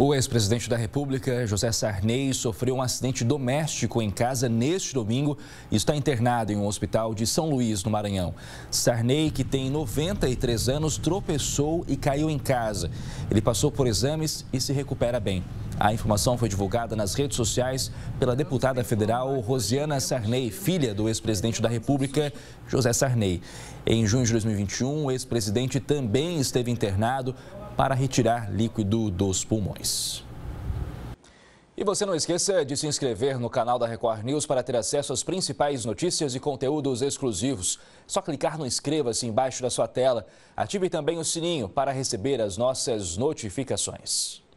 O ex-presidente da República, José Sarney, sofreu um acidente doméstico em casa neste domingo e está internado em um hospital de São Luís, no Maranhão. Sarney, que tem 93 anos, tropeçou e caiu em casa. Ele passou por exames e se recupera bem. A informação foi divulgada nas redes sociais pela deputada federal Rosiana Sarney, filha do ex-presidente da República, José Sarney. Em junho de 2021, o ex-presidente também esteve internado para retirar líquido dos pulmões. E você não esqueça de se inscrever no canal da Record News para ter acesso às principais notícias e conteúdos exclusivos. Só clicar no inscreva-se embaixo da sua tela. Ative também o sininho para receber as nossas notificações.